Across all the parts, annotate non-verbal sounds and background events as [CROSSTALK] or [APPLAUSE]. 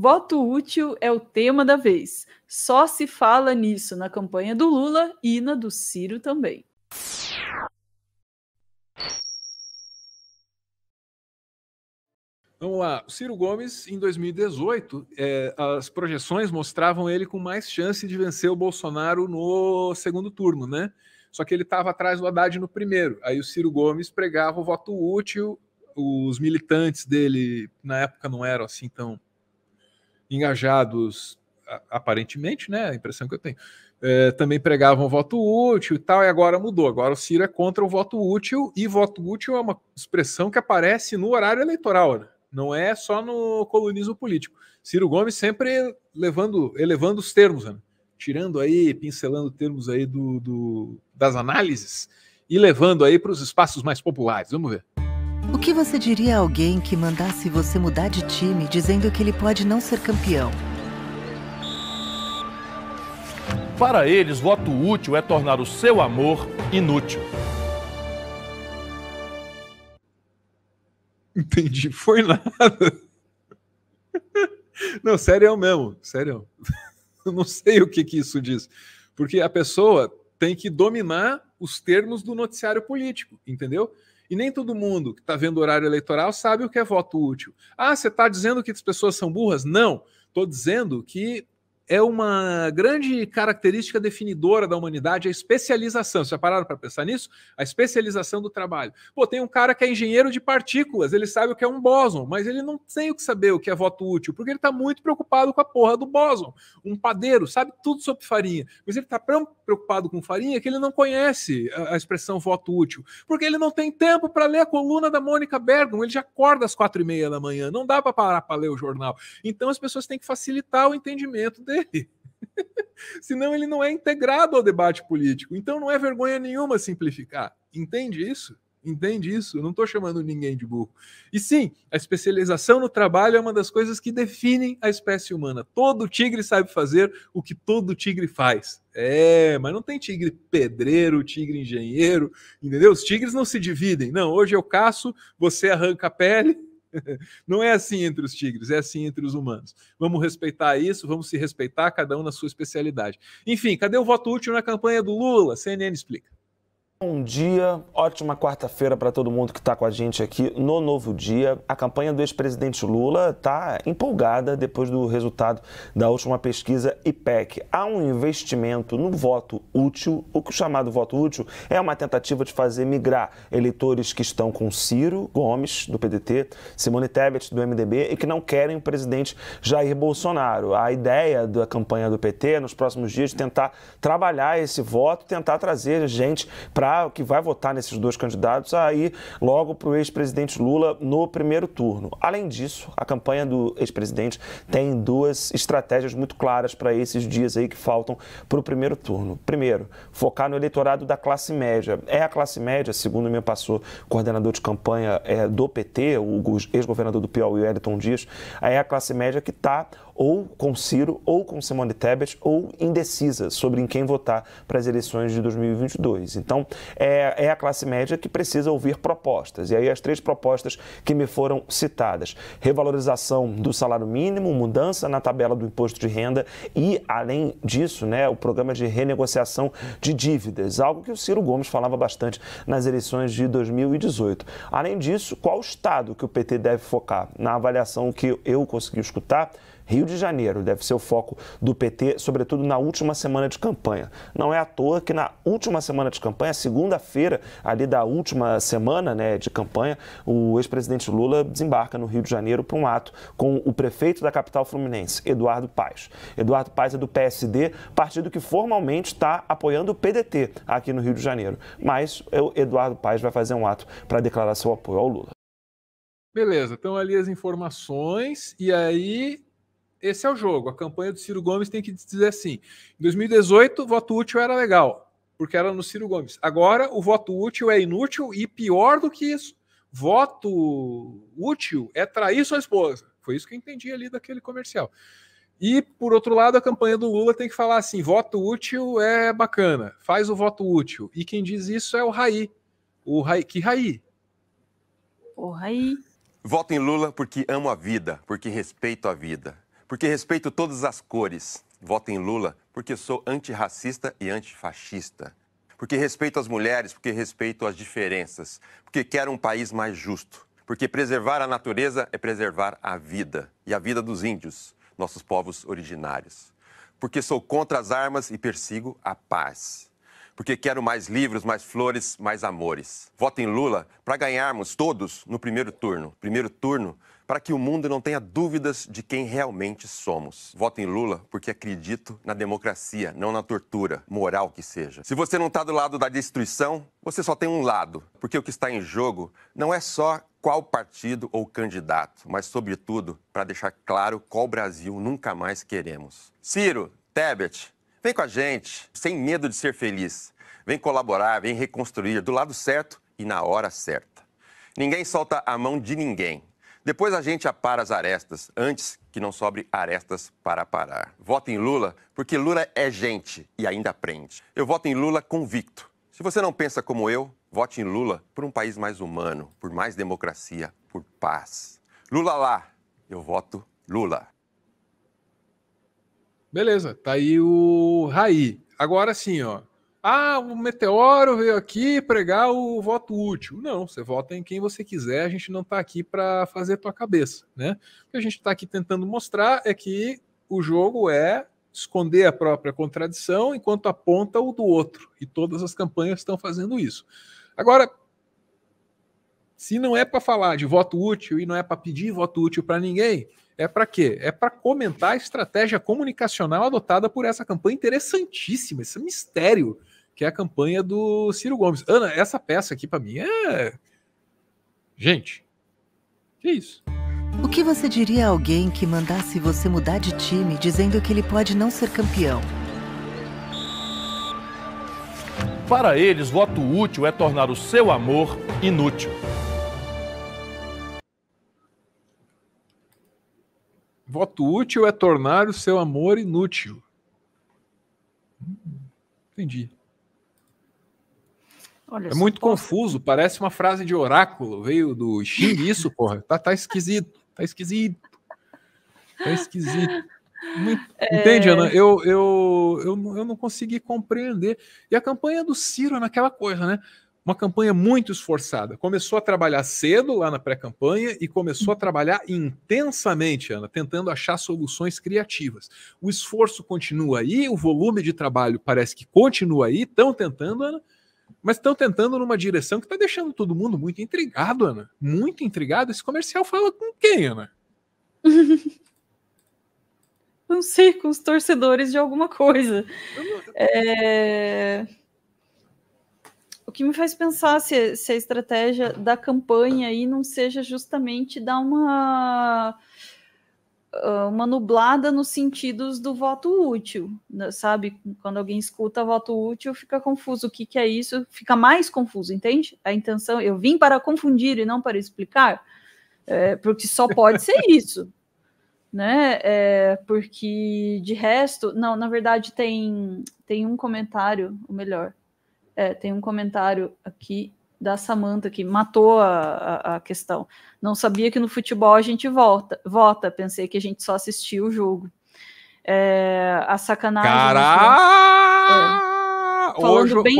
Voto útil é o tema da vez. Só se fala nisso na campanha do Lula e na do Ciro também. Vamos lá, Ciro Gomes, em 2018, é, as projeções mostravam ele com mais chance de vencer o Bolsonaro no segundo turno, né? Só que ele estava atrás do Haddad no primeiro. Aí o Ciro Gomes pregava o voto útil, os militantes dele, na época, não eram assim tão engajados, aparentemente, né? A impressão que eu tenho. É, também pregavam voto útil e tal, e agora mudou. Agora o Ciro é contra o voto útil, e voto útil é uma expressão que aparece no horário eleitoral, né? não é só no colunismo político. Ciro Gomes sempre levando, elevando os termos, né? tirando aí, pincelando termos aí do, do das análises e levando aí para os espaços mais populares. Vamos ver. O que você diria a alguém que mandasse você mudar de time dizendo que ele pode não ser campeão? Para eles, voto útil é tornar o seu amor inútil. [LAUGHS] Entendi, foi nada. [LAUGHS] Não, sério mesmo, sério. [LAUGHS] Eu não sei o que, que isso diz. Porque a pessoa tem que dominar os termos do noticiário político, entendeu? E nem todo mundo que está vendo o horário eleitoral sabe o que é voto útil. Ah, você está dizendo que as pessoas são burras? Não. Estou dizendo que é uma grande característica definidora da humanidade, a especialização. Vocês já pararam para pensar nisso? A especialização do trabalho. Pô, tem um cara que é engenheiro de partículas, ele sabe o que é um bóson, mas ele não tem o que saber o que é voto útil, porque ele está muito preocupado com a porra do bóson. Um padeiro sabe tudo sobre farinha, mas ele está tão preocupado com farinha que ele não conhece a expressão voto útil, porque ele não tem tempo para ler a coluna da Mônica Bergman, ele já acorda às quatro e meia da manhã, não dá para parar para ler o jornal. Então as pessoas têm que facilitar o entendimento dele dele. [LAUGHS] Senão ele não é integrado ao debate político. Então não é vergonha nenhuma simplificar. Entende isso? Entende isso? Eu não estou chamando ninguém de burro. E sim, a especialização no trabalho é uma das coisas que definem a espécie humana. Todo tigre sabe fazer o que todo tigre faz. É, mas não tem tigre pedreiro, tigre engenheiro, entendeu? Os tigres não se dividem. Não, hoje eu caço, você arranca a pele, [LAUGHS] Não é assim entre os tigres, é assim entre os humanos. Vamos respeitar isso, vamos se respeitar, cada um na sua especialidade. Enfim, cadê o voto útil na campanha do Lula? CNN explica. Bom dia, ótima quarta-feira para todo mundo que está com a gente aqui no Novo Dia. A campanha do ex-presidente Lula está empolgada depois do resultado da última pesquisa IPEC. Há um investimento no voto útil. O que o chamado voto útil é uma tentativa de fazer migrar eleitores que estão com Ciro Gomes, do PDT, Simone Tebet, do MDB, e que não querem o presidente Jair Bolsonaro. A ideia da campanha do PT é, nos próximos dias é tentar trabalhar esse voto, tentar trazer gente para que vai votar nesses dois candidatos aí logo para o ex-presidente Lula no primeiro turno. Além disso, a campanha do ex-presidente tem duas estratégias muito claras para esses dias aí que faltam para o primeiro turno. Primeiro, focar no eleitorado da classe média. É a classe média, segundo me passou coordenador de campanha é, do PT, o ex-governador do Piauí, Elton Dias, é a classe média que está ou com Ciro, ou com Simone Tebet, ou indecisa sobre em quem votar para as eleições de 2022. Então, é, é a classe média que precisa ouvir propostas. E aí, as três propostas que me foram citadas: revalorização do salário mínimo, mudança na tabela do imposto de renda e, além disso, né, o programa de renegociação de dívidas, algo que o Ciro Gomes falava bastante nas eleições de 2018. Além disso, qual estado que o PT deve focar? Na avaliação que eu consegui escutar, Rio de Janeiro deve ser o foco do PT, sobretudo na última semana de campanha. Não é à toa que na última semana de campanha, segunda-feira ali da última semana né, de campanha, o ex-presidente Lula desembarca no Rio de Janeiro para um ato com o prefeito da capital fluminense, Eduardo Paes. Eduardo Paes é do PSD, partido que formalmente está apoiando o PDT aqui no Rio de Janeiro. Mas o Eduardo Paes vai fazer um ato para declarar seu apoio ao Lula. Beleza, então ali as informações, e aí esse é o jogo. A campanha do Ciro Gomes tem que dizer assim: em 2018, voto útil era legal, porque era no Ciro Gomes. Agora, o voto útil é inútil e pior do que isso. Voto útil é trair sua esposa. Foi isso que eu entendi ali daquele comercial. E, por outro lado, a campanha do Lula tem que falar assim: voto útil é bacana, faz o voto útil. E quem diz isso é o Raí. O Raí. Que Raí? O Raí. Voto em Lula porque amo a vida, porque respeito a vida. Porque respeito todas as cores. Voto em Lula porque sou antirracista e antifascista. Porque respeito as mulheres, porque respeito as diferenças. Porque quero um país mais justo. Porque preservar a natureza é preservar a vida e a vida dos índios, nossos povos originários. Porque sou contra as armas e persigo a paz. Porque quero mais livros, mais flores, mais amores. Voto em Lula para ganharmos todos no primeiro turno. Primeiro turno para que o mundo não tenha dúvidas de quem realmente somos. Voto em Lula porque acredito na democracia, não na tortura, moral que seja. Se você não está do lado da destruição, você só tem um lado, porque o que está em jogo não é só qual partido ou candidato, mas, sobretudo, para deixar claro qual Brasil nunca mais queremos. Ciro, Tebet, vem com a gente, sem medo de ser feliz. Vem colaborar, vem reconstruir do lado certo e na hora certa. Ninguém solta a mão de ninguém. Depois a gente apara as arestas, antes que não sobre arestas para parar. Vota em Lula, porque Lula é gente e ainda aprende. Eu voto em Lula convicto. Se você não pensa como eu, vote em Lula por um país mais humano, por mais democracia, por paz. Lula lá, eu voto Lula. Beleza, tá aí o Raí. Agora sim, ó ah, o meteoro veio aqui pregar o voto útil. Não, você vota em quem você quiser, a gente não está aqui para fazer tua cabeça, né? O que a gente está aqui tentando mostrar é que o jogo é esconder a própria contradição enquanto aponta o do outro, e todas as campanhas estão fazendo isso. Agora, se não é para falar de voto útil e não é para pedir voto útil para ninguém, é para quê? É para comentar a estratégia comunicacional adotada por essa campanha interessantíssima, esse mistério que é a campanha do Ciro Gomes. Ana, essa peça aqui para mim é. Gente, que isso? O que você diria a alguém que mandasse você mudar de time dizendo que ele pode não ser campeão? Para eles, voto útil é tornar o seu amor inútil. Voto útil é tornar o seu amor inútil. Hum, entendi. Olha é muito confuso, parece uma frase de oráculo, veio do Xing isso, porra. Tá, tá esquisito, tá esquisito. Tá esquisito. Muito... [LAUGHS] É... Entende, Ana? Eu, eu, eu, eu não consegui compreender. E a campanha do Ciro é naquela coisa, né? Uma campanha muito esforçada. Começou a trabalhar cedo lá na pré-campanha e começou a uhum. trabalhar intensamente, Ana, tentando achar soluções criativas. O esforço continua aí, o volume de trabalho parece que continua aí. Estão tentando, Ana, mas estão tentando numa direção que está deixando todo mundo muito intrigado, Ana. Muito intrigado. Esse comercial fala com quem, Ana? [LAUGHS] não sei, com os torcedores de alguma coisa. É... O que me faz pensar se, se, a estratégia da campanha aí não seja justamente dar uma uma nublada nos sentidos do voto útil, né, sabe? Quando alguém escuta voto útil, fica confuso o que, que é isso, fica mais confuso, entende? A intenção, eu vim para confundir e não para explicar, é, porque só pode ser [LAUGHS] isso, né? É, porque de resto, não, na verdade tem tem um comentário, ou melhor, é, tem um comentário aqui da Samanta que matou a, a, questão. Não sabia que no futebol a gente volta, vota. Pensei que a gente só assistia o jogo. É, a sacanagem. Né, Caraca! É. Falando Ô, bem,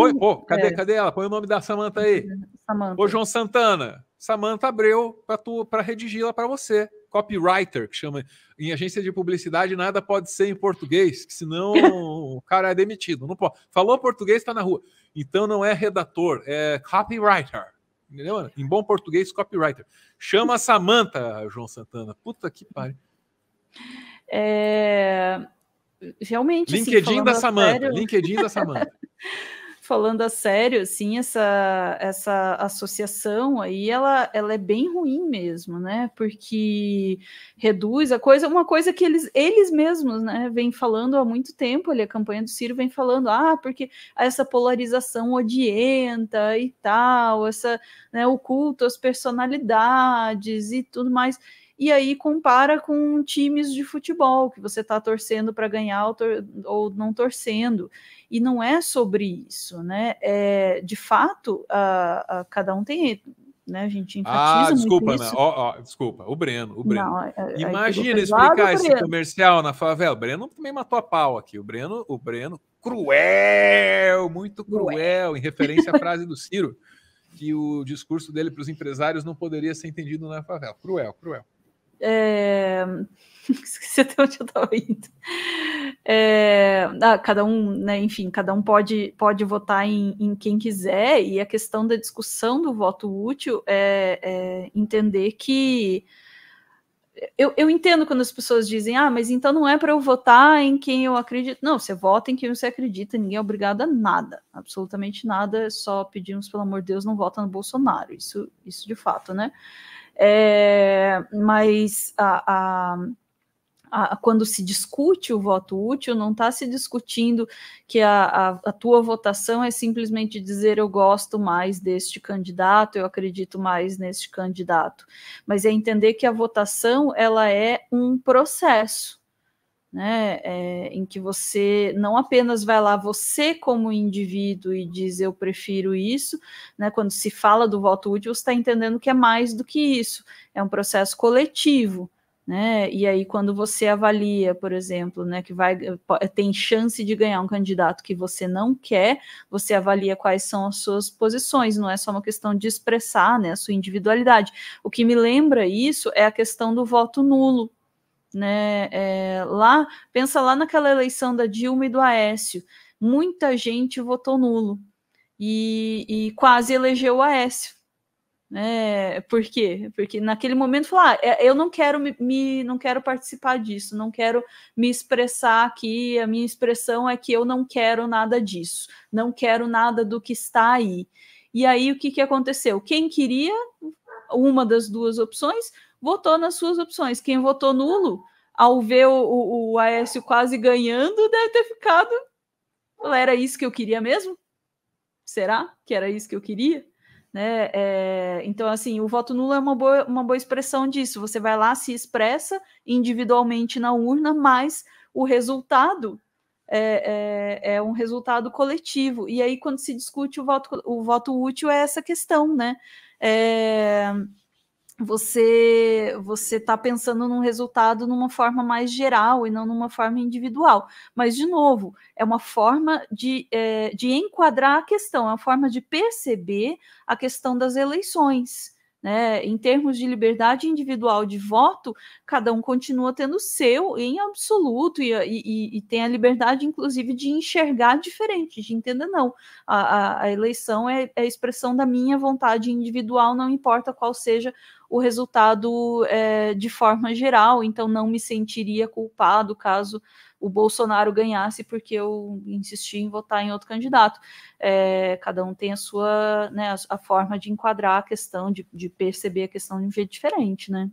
cadê, é. cadê ela? Põe o nome da Samanta aí. Samanta. Ô, João Santana. Samanta Abreu para redigi-la para você copywriter, que chama em agência de publicidade, nada pode ser em português, senão [LAUGHS] o cara é demitido. Não pode. Falou português, está na rua. Então não é redator, é copywriter. Entendeu? Em bom português, copywriter. Chama a Samanta, João Santana. Puta que pariu. É... Realmente. LinkedIn assim, da Samanta. LinkedIn da Samanta. [LAUGHS] falando a sério, assim, essa, essa associação aí, ela, ela é bem ruim mesmo, né? Porque reduz a coisa, uma coisa que eles, eles mesmos, né, vem falando há muito tempo, ali, a campanha do Ciro vem falando, ah, porque essa polarização odienta e tal, essa, né, o culto às personalidades e tudo mais e aí compara com times de futebol que você está torcendo para ganhar ou, tor ou, não torcendo. E não é sobre isso, né? É, de fato, cada um tem. Né? A gente enfatiza ah, desculpa, muito isso. Oh, oh, desculpa, o Breno. O Breno. Não, é, é, é Imagina explicar esse comercial na favela. O Breno também matou a pau aqui. O Breno, o Breno cruel, muito cruel. em referência à frase do Ciro, que o discurso dele para os empresários não poderia ser entendido na favela. Cruel, cruel. É... [LAUGHS] Esqueci até onde eu estava indo. É... Ah, cada um, né, enfim, cada um pode, pode votar em, em, quem quiser, e a questão da discussão do voto útil é, é entender que. Eu, eu, entendo quando as pessoas dizem, ah, mas então não é para eu votar em quem eu acredito. Não, você vota em quem você acredita, ninguém é obrigado a nada, absolutamente nada, é só pedimos, pelo amor de Deus, não vota no Bolsonaro. Isso, isso de fato, né? é, mas a, a quando se discute o voto útil, não está se discutindo que a, a, a, tua votação é simplesmente dizer eu gosto mais deste candidato, eu acredito mais neste candidato, mas é entender que a votação ela é um processo né? É, em que você não apenas vai lá você como indivíduo e diz eu prefiro isso, né? Quando se fala do voto útil, você está entendendo que é mais do que isso, é um processo coletivo. Né? E aí, quando você avalia, por exemplo, né, que vai eh, tem chance de ganhar um candidato que você não quer, você avalia quais são as suas posições, não é só uma questão de expressar né, a sua individualidade. O que me lembra isso é a questão do voto nulo, né? É, lá, pensa lá naquela eleição da Dilma e do Aécio, muita gente votou nulo e, e quase elegeu o Aécio. É, por quê? Porque naquele momento falar, ah, é, eu não quero me, me, não quero participar disso, não quero me expressar aqui, a minha expressão é que eu não quero nada disso, não quero nada do que está aí. E aí o que, que aconteceu? Quem queria uma das duas opções votou nas suas opções. Quem votou nulo, ao ver o, o, o Aécio quase ganhando, deve ter ficado. Era isso que eu queria mesmo? Será que era isso que eu queria? Né? É, então, assim, o voto nulo é uma boa, uma boa expressão disso. Você vai lá, se expressa individualmente na urna, mas o resultado é, é, é, um resultado coletivo. E aí, quando se discute o voto, o voto útil, é essa questão, né? É, você você está pensando num resultado numa forma mais geral e não numa forma individual. Mas, de novo, é uma forma de, é, de enquadrar a questão, é uma forma de perceber a questão das eleições. Né? Em termos de liberdade individual de voto, cada um continua tendo seu em absoluto e, e, e tem a liberdade, inclusive, de enxergar diferente, de entender não. A, a, a eleição é, é, a expressão da minha vontade individual, não importa qual seja o resultado é, de forma geral. Então, não me sentiria culpado caso o Bolsonaro ganhasse porque eu insisti em votar em outro candidato. É, cada um tem a sua, né, a, a, forma de enquadrar a questão, de, de perceber a questão de um jeito diferente, né?